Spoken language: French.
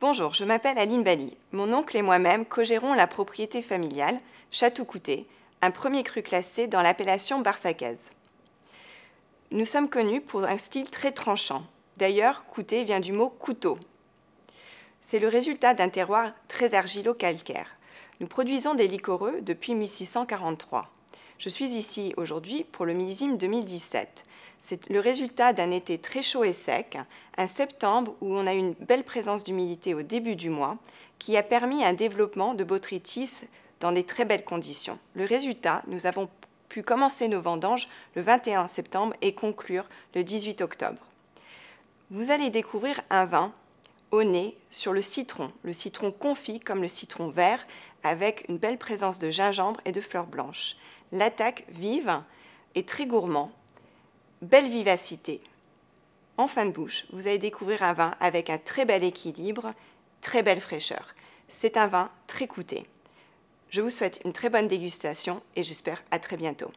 Bonjour, je m'appelle Aline Bali. Mon oncle et moi-même co la propriété familiale Château-Couté, un premier cru classé dans l'appellation Barsacaise. Nous sommes connus pour un style très tranchant. D'ailleurs, Couté vient du mot couteau. C'est le résultat d'un terroir très argilo-calcaire. Nous produisons des licoreux depuis 1643. Je suis ici aujourd'hui pour le millésime 2017. C'est le résultat d'un été très chaud et sec, un septembre où on a eu une belle présence d'humidité au début du mois, qui a permis un développement de botrytis dans des très belles conditions. Le résultat, nous avons pu commencer nos vendanges le 21 septembre et conclure le 18 octobre. Vous allez découvrir un vin au nez sur le citron, le citron confit comme le citron vert, avec une belle présence de gingembre et de fleurs blanches. L'attaque vive et très gourmand. Belle vivacité. En fin de bouche, vous allez découvrir un vin avec un très bel équilibre, très belle fraîcheur. C'est un vin très coûté. Je vous souhaite une très bonne dégustation et j'espère à très bientôt.